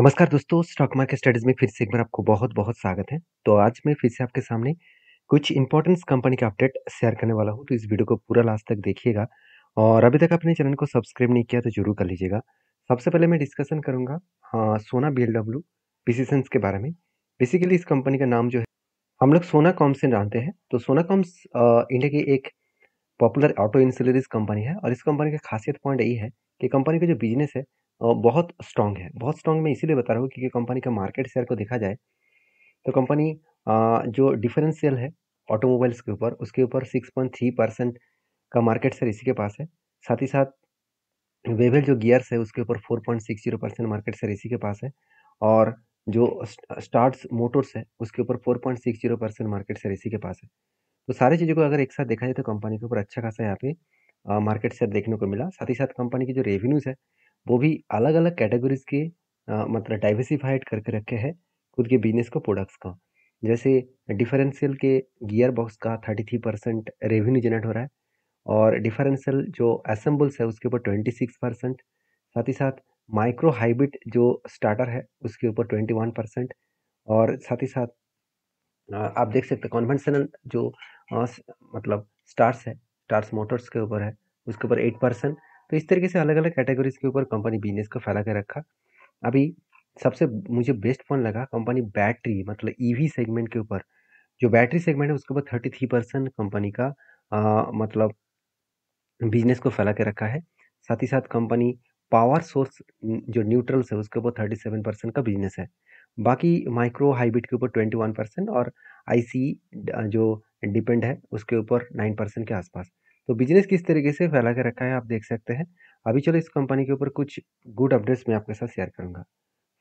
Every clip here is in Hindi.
नमस्कार दोस्तों स्टॉक मार्केट स्टडीज़ में फिर से एक बार आपको बहुत बहुत स्वागत है तो आज मैं फिर से आपके सामने कुछ इंपॉर्टेंस कंपनी के अपडेट शेयर करने वाला हूँ तो इस वीडियो को पूरा लास्ट तक देखिएगा और अभी तक अपने चैनल को सब्सक्राइब नहीं किया तो जरूर कर लीजिएगा सबसे पहले मैं डिस्कशन करूँगा हाँ, सोना बी एल के बारे में बेसिकली इस कंपनी का नाम जो है हम लोग सोना कॉम से जानते हैं तो सोना कॉम्स इंडिया की एक पॉपुलर ऑटो इंसलरीज कंपनी है और इस कंपनी का खासियत पॉइंट यही है कि कंपनी का जो बिजनेस है बहुत स्ट्रॉन्ग है। बहुत स्ट्रॉन्ग मैं इसीलिए बता रहा हूँ क्योंकि कंपनी का मार्केट शेयर को देखा जाए, तो कंपनी जो डिफरेंशियल है ऑटोमोबाइल्स के ऊपर, उसके ऊपर सिक्स पॉइंट थ्री परसेंट का मार्केट शेयर इसी के पास है। साथ ही साथ वेवेल जो गियर्स है, उसके ऊपर four point six zero percent market share इसी के पास है और जो स्टार्ट्स मोटर्स है, उसके ऊपर four point six zero percent market share इसी के पास है। तो सारी चीज़ों को अगर एक साथ देखा जाए, तो कंपनी के ऊपर अच्छा खासा यहाँ पे मार्केट शेयर देखने को मिला। साथ ही साथ कंपनी की जो रेवेन्यूज़ है वो भी अलग अलग कैटेगरीज के आ, मतलब डाइवर्सिफाइड करके रखे हैं खुद के बिजनेस को प्रोडक्ट्स का जैसे डिफरेंशियल के गियर बॉक्स का thirty three percent revenue generate हो रहा है और डिफरेंशियल जो असम्बल्स है उसके ऊपर ट्वेंटी सिक्स परसेंट साथ ही साथ माइक्रो हाइब्रिड जो स्टार्टर है उसके ऊपर ट्वेंटी वन परसेंट और साथ ही साथ आप देख सकते कॉन्वेंशनल जो मतलब स्टार्स है स्टार्स मोटर्स के ऊपर है उसके ऊपर एट परसेंट तो इस तरीके से अलग अलग कैटेगरीज के ऊपर कंपनी बिजनेस को फैला के रखा अभी सबसे मुझे बेस्ट फोन लगा कंपनी बैटरी मतलब ईवी e सेगमेंट के ऊपर जो बैटरी सेगमेंट है उसके ऊपर थर्टी थ्री परसेंट कंपनी का आ, मतलब बिजनेस को फैला के रखा है साथ ही साथ कंपनी पावर सोर्स जो न्यूट्रल्स है उसके ऊपर थर्टी सेवन परसेंट का बिजनेस है बाकी माइक्रो हाइब्रिड के ऊपर ट्वेंटी वन परसेंट और आईसी जो डिपेंड है उसके ऊपर नाइन परसेंट के आसपास तो बिजनेस किस तरीके से फैला के रखा है आप देख सकते हैं अभी चलो इस कंपनी के ऊपर कुछ गुड अपडेट्स मैं आपके साथ शेयर करूँगा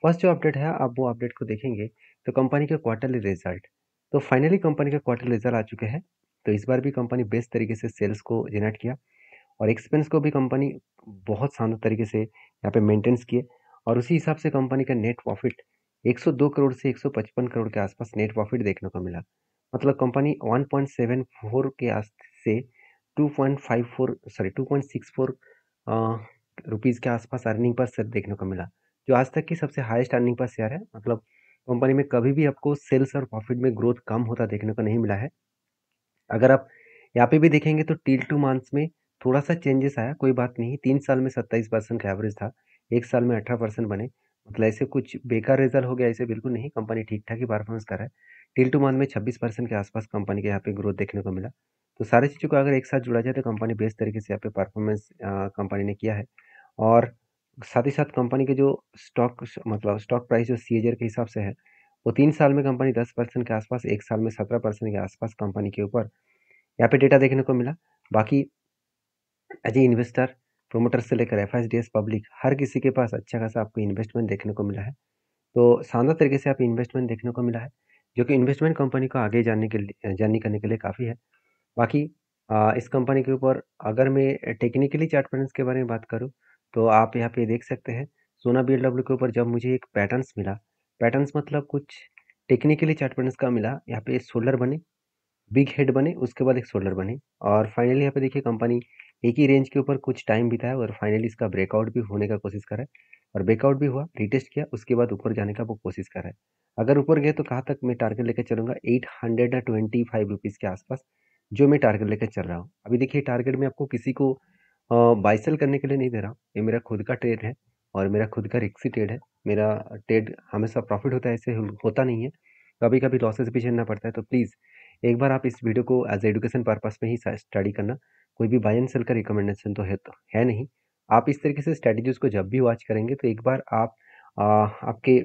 फर्स्ट जो अपडेट है आप वो अपडेट को देखेंगे तो कंपनी का क्वार्टरली रिजल्ट तो फाइनली कंपनी का क्वार्टरली रिजल्ट आ चुके हैं तो इस बार भी कंपनी बेस्ट तरीके से सेल्स को जेनरेट किया और एक्सपेंस को भी कंपनी बहुत शानदार तरीके से यहाँ पे मेंटेन्स किए और उसी हिसाब से कंपनी का नेट प्रॉफिट 102 करोड़ से 155 करोड़ के आसपास नेट प्रॉफिट देखने को मिला मतलब कंपनी 1.74 के आस से two point five four sorry two point six four rupees के आसपास अर्निंग पर शेयर देखने को मिला जो आज तक की सबसे हाईएस्ट अर्निंग पर शेयर है मतलब कंपनी में कभी भी आपको सेल्स और प्रॉफिट में ग्रोथ कम होता देखने को नहीं मिला है अगर आप यहाँ पे भी देखेंगे तो टील टू मंथ्स में थोड़ा सा चेंजेस आया कोई बात नहीं तीन साल में सत्ताईस परसेंट का एवरेज था एक साल में अठारह परसेंट बने मतलब ऐसे कुछ बेकार रिजल्ट हो गया ऐसे बिल्कुल नहीं कंपनी ठीक ठाक ही परफॉर्मेंस कर रहा है टील टू मंथ में छब्बीस परसेंट के आसपास कंपनी के यहाँ पे ग्रोथ देखने को मिला तो सारी चीज़ों को अगर एक साथ जुड़ा जाए तो कंपनी बेस्ट तरीके से यहाँ पे परफॉर्मेंस कंपनी ने किया है और साथ ही साथ कंपनी के जो स्टॉक मतलब स्टॉक प्राइस जो सी के हिसाब से है वो तीन साल में कंपनी दस परसेंट के आसपास एक साल में सत्रह परसेंट के आसपास कंपनी के ऊपर यहाँ पे डेटा देखने को मिला बाकी एज ए इन्वेस्टर प्रोमोटर से लेकर एफ पब्लिक हर किसी के पास अच्छा खासा आपको इन्वेस्टमेंट देखने को मिला है तो शानदार तरीके से आप इन्वेस्टमेंट देखने को मिला है जो कि इन्वेस्टमेंट कंपनी को आगे जाने के लिए जर्नी करने के लिए काफ़ी है बाकी आ, इस कंपनी के ऊपर अगर मैं टेक्निकली चार्ट पैटर्न के बारे में बात करूँ, तो आप यहाँ पे देख सकते हैं, सोना बी के ऊपर जब मुझे एक पैटर्न्स मिला, पैटर्न्स मतलब कुछ टेक्निकली चार्ट पैटर्न का मिला, यहाँ पे शोल्डर बने, बिग हेड बने, उसके बाद एक शोल्डर बने और फाइनली यहाँ पे देखिए कंपनी एक ही रेंज के ऊपर कुछ टाइम है और फाइनली इसका ब्रेकआउट भी होने का कोशिश करा है और ब्रेकआउट भी हुआ, रिटेस्ट किया, उसके बाद ऊपर जाने का वो कोशिश करा है। अगर ऊपर गए तो कहाँ तक मैं टारगेट लेकर चलूँगा, रुपीज़ के आसपास जो मैं टारगेट लेकर चल रहा हूँ अभी देखिए टारगेट में आपको किसी को बाइसल करने के लिए नहीं दे रहा हूँ ये मेरा खुद का ट्रेड है और मेरा खुद का रिक्सी ट्रेड है मेरा ट्रेड हमेशा प्रॉफिट होता है ऐसे होता नहीं है कभी कभी लॉसेस भी झेलना पड़ता है तो प्लीज़ एक बार आप इस वीडियो को एज एजुकेशन पर्पज में ही स्टडी करना कोई भी बाई एंड सेल का रिकमेंडेशन तो है तो है नहीं आप इस तरीके से स्ट्रेटेजीज को जब भी वॉच करेंगे तो एक बार आप आ, आपके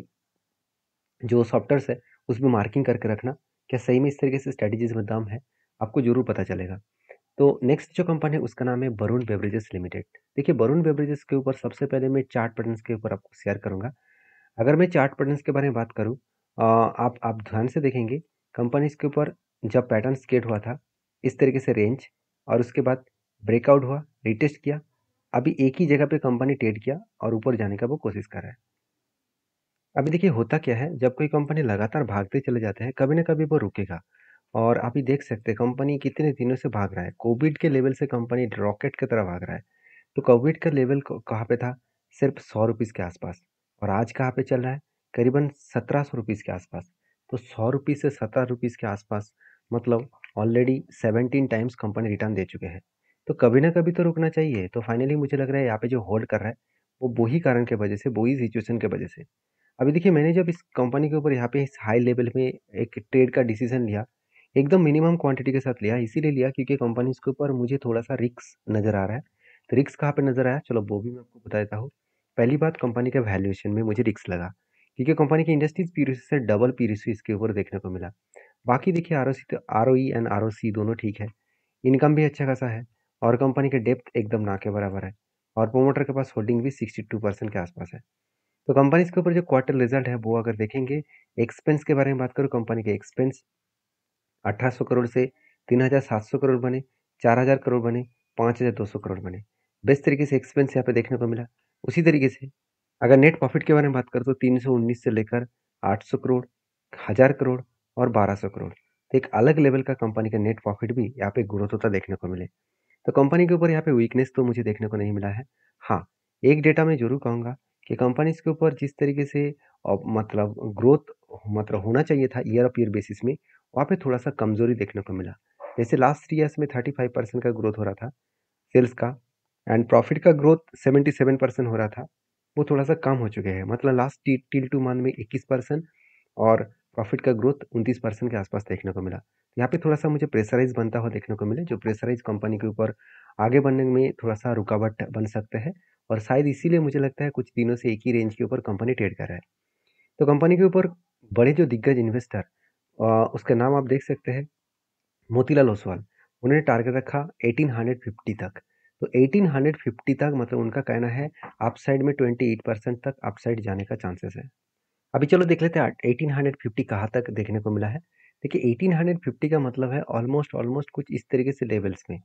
जो सॉफ्टवेयर है उसमें मार्किंग करके रखना क्या सही में इस तरीके से स्ट्रेटजीज में दाम है आपको ज़रूर पता चलेगा तो नेक्स्ट जो कंपनी है उसका नाम है वरुण बेवरेजेस लिमिटेड देखिए वरुण बेवरेजेस के ऊपर सबसे पहले मैं चार्ट पैटर्न्स के ऊपर आपको शेयर करूंगा अगर मैं चार्ट पैटर्न्स के बारे में बात करूँ आप आप ध्यान से देखेंगे कंपनीज के ऊपर जब पैटर्न स्केट हुआ था इस तरीके से रेंज और उसके बाद ब्रेकआउट हुआ रिटेस्ट किया अभी एक ही जगह पे कंपनी ट्रेड किया और ऊपर जाने का वो कोशिश कर रहा है अभी देखिए होता क्या है जब कोई कंपनी लगातार भागते चले जाते हैं कभी ना कभी वो रुकेगा और आप ही देख सकते हैं कंपनी कितने दिनों से भाग रहा है कोविड के लेवल से कंपनी रॉकेट की तरह भाग रहा है तो कोविड का लेवल कहाँ पे था सिर्फ सौ रुपीज़ के आसपास और आज कहाँ पे चल रहा है करीबन सत्रह सौ रुपीज़ के आसपास तो सौ रुपीज़ से सत्रह रुपीज़ के आसपास मतलब already seventeen times company return दे चुके हैं तो कभी ना कभी तो रुकना चाहिए तो फाइनली मुझे लग रहा है यहाँ पे जो होल्ड कर रहा है वो वही कारण के वजह से वही सिचुएशन के वजह से अभी देखिए मैंने जब इस कंपनी के ऊपर यहाँ पे इस हाई लेवल में एक ट्रेड का डिसीजन लिया एकदम मिनिमम क्वांटिटी के साथ लिया इसीलिए लिया क्योंकि कंपनीज के ऊपर मुझे थोड़ा सा रिक्स नज़र आ रहा है तो रिक्स कहाँ पे नज़र आया चलो वो भी मैं आपको बता देता हूँ पहली बात कंपनी के वैल्यूएशन में मुझे रिक्स लगा क्योंकि कंपनी की इंडस्ट्रीज पी से डबल पी इसके ऊपर देखने को मिला बाकी देखिए आर तो आर एंड आर दोनों ठीक है इनकम भी अच्छा खासा है और कंपनी के डेप्थ एकदम ना के बराबर है और प्रोमोटर के पास होल्डिंग भी सिक्सटी टू परसेंट के आसपास है तो कंपनीज के ऊपर जो क्वार्टर रिजल्ट है वो अगर देखेंगे एक्सपेंस के बारे में बात करूँ कंपनी के एक्सपेंस अठारह करोड़ से तीन हज़ार सात सौ करोड़ बने चार हज़ार करोड़ बने पाँच हज़ार दो सौ करोड़ बने बेस्ट तरीके से एक्सपेंस यहाँ पे देखने को मिला उसी तरीके से अगर नेट प्रॉफिट के बारे में बात करो तो तीन सौ उन्नीस से लेकर आठ सौ करोड़ हज़ार करोड़ और बारह सौ करोड़ तो एक अलग लेवल का कंपनी का नेट प्रॉफिट भी यहाँ पे ग्रोथ होता देखने को मिले तो कंपनी के ऊपर यहाँ पे वीकनेस तो मुझे देखने को नहीं मिला है हाँ एक डेटा मैं जरूर कहूँगा कि कंपनीज के ऊपर जिस तरीके से मतलब ग्रोथ मतलब होना चाहिए था ईयर ऑफ ईयर बेसिस में वहाँ पे थोड़ा सा कमज़ोरी देखने को मिला जैसे लास्ट थ्री ईयर्स में थर्टी फाइव परसेंट का ग्रोथ हो रहा था सेल्स का एंड प्रॉफिट का ग्रोथ सेवेंटी सेवन परसेंट हो रहा था वो थोड़ा सा कम हो चुके हैं मतलब लास्ट टिल टू मंथ में इक्कीस परसेंट और प्रॉफिट का ग्रोथ उनतीस परसेंट के आसपास देखने को मिला यहाँ पे थोड़ा सा मुझे प्रेशराइज बनता हुआ देखने को मिले जो प्रेशराइज कंपनी के ऊपर आगे बढ़ने में थोड़ा सा रुकावट बन सकते हैं और शायद इसीलिए मुझे लगता है कुछ दिनों से एक ही रेंज के ऊपर कंपनी ट्रेड कर रहा है तो कंपनी के ऊपर बड़े जो दिग्गज इन्वेस्टर उसका नाम आप देख सकते हैं मोतीलाल ओसवाल उन्होंने टारगेट रखा 1850 तक तो 1850 तक मतलब उनका कहना है अपसाइड साइड में 28 परसेंट तक अपसाइड साइड जाने का चांसेस है अभी चलो देख लेते हैं 1850 कहाँ तक देखने को मिला है देखिए 1850 का मतलब है ऑलमोस्ट ऑलमोस्ट कुछ इस तरीके से लेवल्स में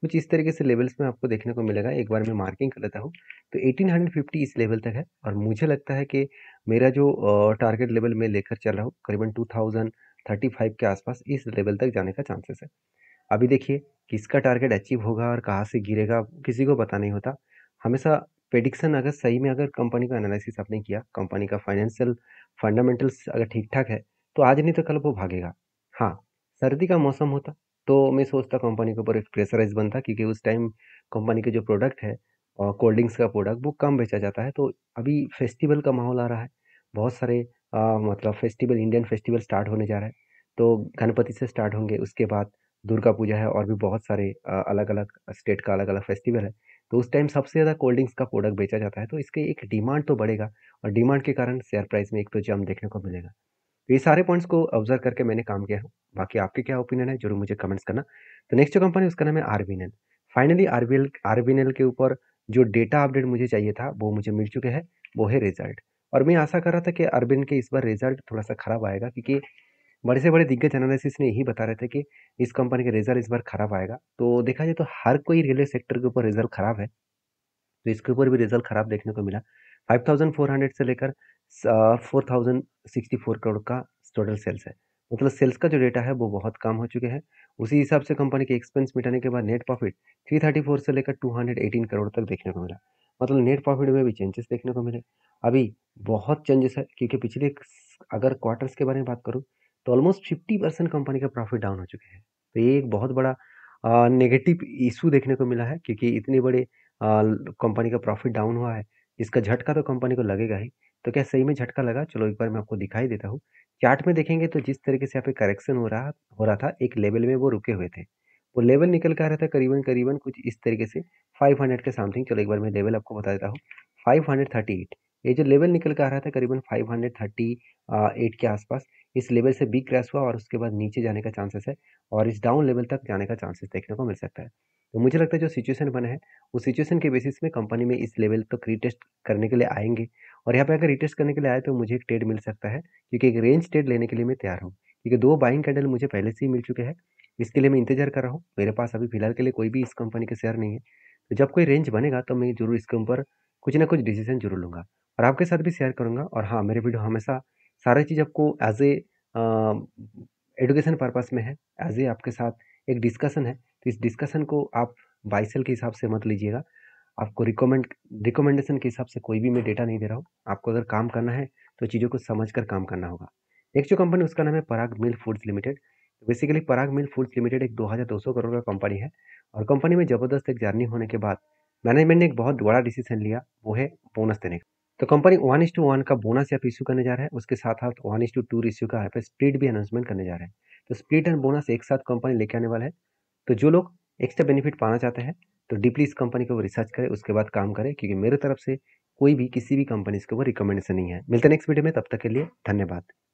कुछ इस तरीके से लेवल्स में आपको देखने को मिलेगा एक बार मैं मार्किंग कर लेता हूँ तो 1850 इस लेवल तक है और मुझे लगता है कि मेरा जो टारगेट लेवल मैं लेकर चल रहा हूँ करीबन थाउजेंड थर्टी फाइव के आसपास इस लेवल तक जाने का चांसेस है अभी देखिए किसका टारगेट अचीव होगा और कहाँ से गिरेगा किसी को पता नहीं होता हमेशा प्रेडिक्शन अगर सही में अगर कंपनी का एनालिसिस आपने किया कंपनी का फाइनेंशियल फंडामेंटल्स अगर ठीक ठाक है तो आज नहीं तो कल वो भागेगा हाँ सर्दी का मौसम होता तो मैं सोचता कंपनी के ऊपर एक प्रेशराइज बनता क्योंकि उस टाइम कंपनी के जो प्रोडक्ट है और कोल्ड ड्रिंक्स का प्रोडक्ट वो कम बेचा जाता है तो अभी फेस्टिवल का माहौल आ रहा है बहुत सारे आ, मतलब फेस्टिवल इंडियन फेस्टिवल स्टार्ट होने जा रहा है तो गणपति से स्टार्ट होंगे उसके बाद दुर्गा पूजा है और भी बहुत सारे अलग अलग स्टेट का अलग अलग फेस्टिवल है तो उस टाइम सबसे ज़्यादा कोल्ड ड्रिंक्स का प्रोडक्ट बेचा जाता है तो इसके एक डिमांड तो बढ़ेगा और डिमांड के कारण शेयर प्राइस में एक तो जम देखने को मिलेगा तो ये सारे पॉइंट्स को ऑब्जर्व करके मैंने काम किया है बाकी आपके क्या ओपिनियन है जरूर मुझे कमेंट्स करना तो नेक्स्ट जो कंपनी उसका नाम है आरबीएनएल फाइनली आरबीएल आरबीएनएल के ऊपर जो डेटा अपडेट मुझे चाहिए था वो मुझे मिल चुके हैं वो है रिजल्ट और मैं आशा कर रहा था कि अरबिन के इस बार रिजल्ट थोड़ा सा खराब आएगा क्योंकि बड़े से बड़े दिग्गज एनालिसिस ने यही बता रहे थे कि इस कंपनी का रिजल्ट इस बार खराब आएगा तो देखा जाए तो हर कोई रेलवे सेक्टर के ऊपर रिजल्ट खराब है तो इसके ऊपर भी रिजल्ट खराब देखने को मिला 5,400 से लेकर 4,064 करोड़ का टोटल सेल्स है मतलब सेल्स का जो डेटा है वो बहुत कम हो चुके हैं उसी हिसाब से कंपनी के एक्सपेंस मिटाने के बाद नेट प्रॉफिट 334 से लेकर 218 करोड़ तक देखने को मिला मतलब नेट प्रॉफिट में भी चेंजेस देखने को मिले अभी बहुत चेंजेस है क्योंकि पिछले अगर क्वार्टर्स के बारे में बात करूँ तो ऑलमोस्ट फिफ्टी परसेंट कंपनी का प्रॉफिट डाउन हो चुके हैं तो ये एक बहुत बड़ा नेगेटिव इशू देखने को मिला है क्योंकि इतने बड़े कंपनी का प्रॉफिट डाउन हुआ है इसका झटका तो कंपनी को लगेगा ही तो क्या सही में झटका लगा चलो एक बार मैं आपको दिखाई देता हूँ चार्ट में देखेंगे तो जिस तरीके से यहाँ पे करेक्शन हो रहा हो रहा था एक लेवल में वो रुके हुए थे वो लेवल निकल कर आ रहा था करीबन करीबन कुछ इस तरीके से 500 के समथिंग चलो एक बार मैं लेवल आपको बता देता हूँ 538 ये जो लेवल निकल कर आ रहा था करीबन 538 के आसपास इस लेवल से बिग क्रैश हुआ और उसके बाद नीचे जाने का चांसेस है और इस डाउन लेवल तक जाने का चांसेस देखने को मिल सकता है तो मुझे लगता है जो सिचुएशन बना है उस सिचुएशन के बेसिस में कंपनी में इस लेवल तक तो रिटेस्ट करने के लिए आएंगे और यहाँ पे अगर रिटेस्ट करने के लिए आए तो मुझे एक ट्रेड मिल सकता है क्योंकि एक रेंज ट्रेड लेने के लिए मैं तैयार हूँ क्योंकि दो बाइंग कैंडल मुझे पहले से ही मिल चुके हैं इसके लिए मैं इंतज़ार कर रहा हूँ मेरे पास अभी फ़िलहाल के लिए कोई भी इस कंपनी के शेयर नहीं है तो जब कोई रेंज बनेगा तो मैं ज़रूर इसके ऊपर कुछ ना कुछ डिसीजन जरूर लूँगा और आपके साथ भी शेयर करूँगा और हाँ मेरे वीडियो हमेशा सारी चीज़ आपको एज ए एडुकेशन पर्पज़ में है एज ए आपके साथ एक डिस्कशन है तो इस डिस्कशन को आप बाई सेल के हिसाब से मत लीजिएगा आपको रिकमेंड रिकमेंडेशन के हिसाब से कोई भी मैं डेटा नहीं दे रहा हूँ आपको अगर काम करना है तो चीज़ों को समझ कर काम करना होगा एक जो कंपनी उसका नाम है Parag milk foods limited basically तो पराग मिल फूड्स लिमिटेड एक दो दो हज़ार सौ करोड़ का कंपनी है और कंपनी में ज़बरदस्त एक जर्नी होने के बाद मैनेजमेंट ने एक बहुत बड़ा डिसीजन लिया वो है बोनस देने का तो company one is to one का बोनस या इशू करने जा रहा है उसके साथ साथ one is to two two issue पर स्प्लिट भी अनाउंसमेंट करने जा रहे हैं तो स्प्लिट एंड बोनस एक साथ कंपनी लेके आने वाला है तो जो लोग एक्स्ट्रा बेनिफिट पाना चाहते हैं तो डीपली इस कंपनी के ऊपर रिसर्च करें उसके बाद काम करें क्योंकि मेरे तरफ से कोई भी किसी भी कंपनी के ऊपर रिकमेंडेशन नहीं है मिलते नेक्स्ट वीडियो में तब तक के लिए धन्यवाद